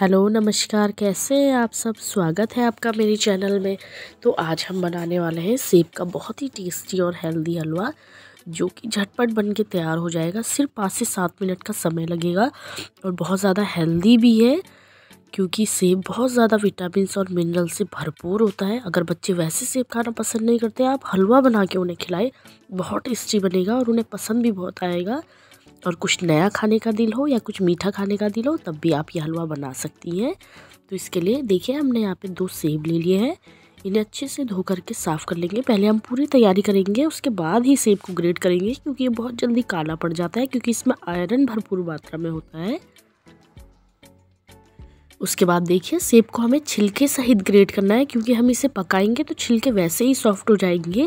hello नमस्कार कैसे हैं आप सब स्वागत है आपका मेरे चैनल में तो आज हम बनाने वाले हैं सेब का बहुत ही टेस्टी और हेल्दी हलवा जो कि झटपट बन के तैयार हो जाएगा सिर्फ पाँच से सात मिनट का समय लगेगा और बहुत ज़्यादा हेल्दी भी है क्योंकि सेब बहुत ज़्यादा विटामिन और मिनरल से भरपूर होता है अगर बच्चे वैसे सेब खाना पसंद नहीं करते आप हलवा बना के उन्हें खिलाएं बहुत टेस्टी बनेगा और उन्हें पसंद भी बहुत आएगा और कुछ नया खाने का दिल हो या कुछ मीठा खाने का दिल हो तब भी आप ये हलवा बना सकती हैं तो इसके लिए देखिए हमने यहाँ पे दो सेब ले लिए हैं इन्हें अच्छे से धो करके साफ़ कर लेंगे पहले हम पूरी तैयारी करेंगे उसके बाद ही सेब को ग्रेट करेंगे क्योंकि ये बहुत जल्दी काला पड़ जाता है क्योंकि इसमें आयरन भरपूर मात्रा में होता है उसके बाद देखिए सेब को हमें छिलके सहित ग्रेट करना है क्योंकि हम इसे पकाएंगे तो छिलके वैसे ही सॉफ्ट हो जाएंगे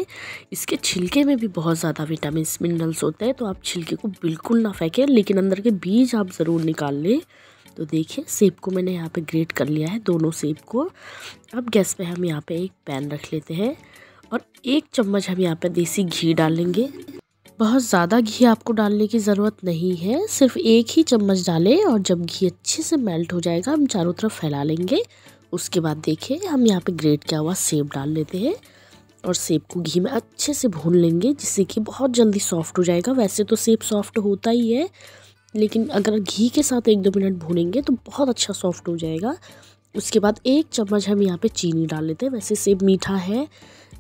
इसके छिलके में भी बहुत ज़्यादा विटामिन मिनरल्स होते हैं तो आप छिलके को बिल्कुल ना फेंकें लेकिन अंदर के बीज आप ज़रूर निकाल लें तो देखिए सेब को मैंने यहाँ पर ग्रेट कर लिया है दोनों सेब को अब गैस पर हम यहाँ पर एक पैन रख लेते हैं और एक चम्मच हम यहाँ पर देसी घी डालेंगे बहुत ज़्यादा घी आपको डालने की ज़रूरत नहीं है सिर्फ एक ही चम्मच डालें और जब घी अच्छे से मेल्ट हो जाएगा हम चारों तरफ फैला लेंगे उसके बाद देखिए हम यहाँ पे ग्रेट किया हुआ सेब डाल लेते हैं और सेब को घी में अच्छे से भून लेंगे जिससे कि बहुत जल्दी सॉफ्ट हो जाएगा वैसे तो सेब सॉफ्ट होता ही है लेकिन अगर घी के साथ एक दो मिनट भूनेंगे तो बहुत अच्छा सॉफ्ट हो जाएगा उसके बाद एक चम्मच हम यहाँ पे चीनी डाल लेते हैं वैसे सेब मीठा है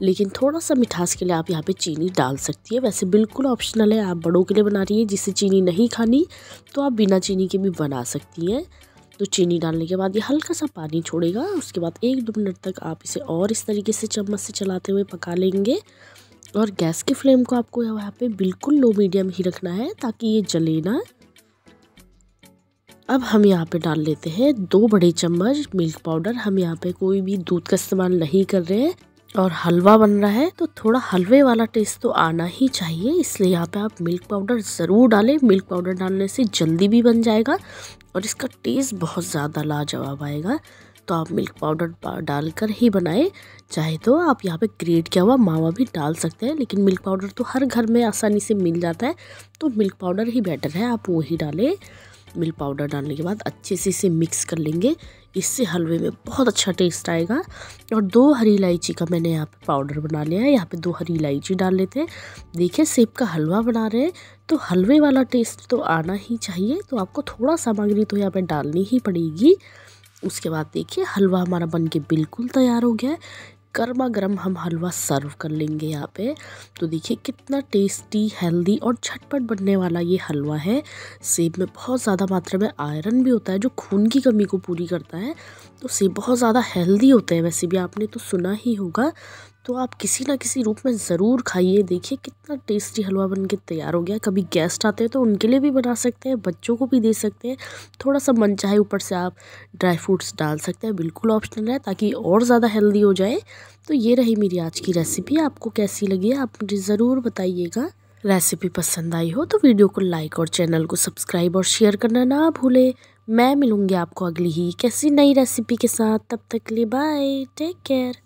लेकिन थोड़ा सा मिठास के लिए आप यहाँ पे चीनी डाल सकती है वैसे बिल्कुल ऑप्शनल है आप बड़ों के लिए बना रही है जिसे चीनी नहीं खानी तो आप बिना चीनी के भी बना सकती हैं तो चीनी डालने के बाद ये हल्का सा पानी छोड़ेगा उसके बाद एक दो मिनट तक आप इसे और इस तरीके से चम्मच से चलाते हुए पका लेंगे और गैस के फ्लेम को आपको यहाँ पर बिल्कुल लो मीडियम ही रखना है ताकि ये जले ना अब हम यहाँ पे डाल लेते हैं दो बड़े चम्मच मिल्क पाउडर हम यहाँ पे कोई भी दूध का इस्तेमाल नहीं कर रहे हैं और हलवा बन रहा है तो थोड़ा हलवे वाला टेस्ट तो आना ही चाहिए इसलिए यहाँ पे आप मिल्क पाउडर ज़रूर डालें मिल्क पाउडर डालने से जल्दी भी बन जाएगा और इसका टेस्ट बहुत ज़्यादा लाजवाब आएगा तो आप मिल्क पाउडर डालकर ही बनाएं चाहे तो आप यहाँ पे ग्रेट किया हुआ मावा भी डाल सकते हैं लेकिन मिल्क पाउडर तो हर घर में आसानी से मिल जाता है तो मिल्क पाउडर ही बेटर है आप वही डालें मिल्क पाउडर डालने के बाद अच्छे से इसे मिक्स कर लेंगे इससे हलवे में बहुत अच्छा टेस्ट आएगा और दो हरी इलायची का मैंने यहाँ पे पाउडर बना लिया है यहाँ पे दो हरी इलायची डाल लेते हैं देखिए सेब का हलवा बना रहे हैं तो हलवे वाला टेस्ट तो आना ही चाहिए तो आपको थोड़ा सामग्री तो यहाँ पर डालनी ही पड़ेगी उसके बाद देखिए हलवा हमारा बन के बिल्कुल तैयार हो गया है गर्मा गर्म हम हलवा सर्व कर लेंगे यहाँ पे तो देखिए कितना टेस्टी हेल्दी और झटपट बनने वाला ये हलवा है सेब में बहुत ज़्यादा मात्रा में आयरन भी होता है जो खून की कमी को पूरी करता है तो सेब बहुत ज़्यादा हेल्दी होते हैं वैसे भी आपने तो सुना ही होगा तो आप किसी ना किसी रूप में ज़रूर खाइए देखिए कितना टेस्टी हलवा बन के तैयार हो गया कभी गेस्ट आते हैं तो उनके लिए भी बना सकते हैं बच्चों को भी दे सकते हैं थोड़ा सा मन चाहे ऊपर से आप ड्राई फ्रूट्स डाल सकते हैं बिल्कुल ऑप्शनल है ताकि और ज़्यादा हेल्दी हो जाए तो ये रही मेरी आज की रेसिपी आपको कैसी लगी आप मुझे ज़रूर बताइएगा रेसिपी पसंद आई हो तो वीडियो को लाइक और चैनल को सब्सक्राइब और शेयर करना ना भूलें मैं मिलूँगी आपको अगली ही कैसी नई रेसिपी के साथ तब तक लिए बाय टेक केयर